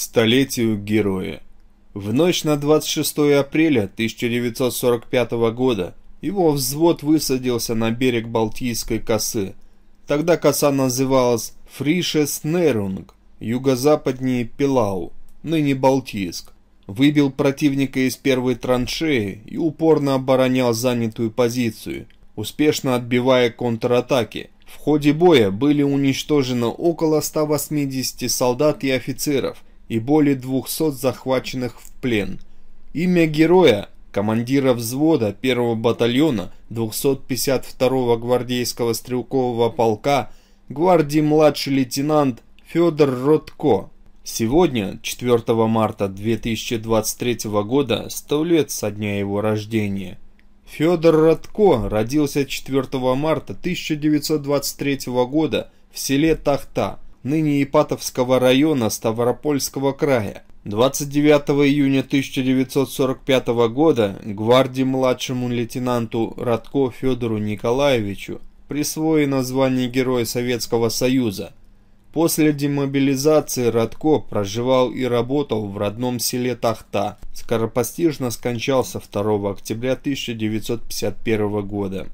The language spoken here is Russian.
столетию героя. В ночь на 26 апреля 1945 года его взвод высадился на берег Балтийской косы. Тогда коса называлась Фришеснерунг, юго-западнее Пилау, ныне Балтийск. Выбил противника из первой траншеи и упорно оборонял занятую позицию, успешно отбивая контратаки. В ходе боя были уничтожено около 180 солдат и офицеров – и более 200 захваченных в плен. Имя героя, командира взвода 1-го батальона 252-го гвардейского стрелкового полка, гвардии младший лейтенант Федор Ротко. Сегодня, 4 марта 2023 года, 100 лет со дня его рождения. Федор Ротко родился 4 марта 1923 года в селе Тахта – ныне Ипатовского района Ставропольского края. 29 июня 1945 года гвардии младшему лейтенанту Радко Федору Николаевичу присвоено звание Героя Советского Союза. После демобилизации Радко проживал и работал в родном селе Тахта. Скоропостижно скончался 2 октября 1951 года.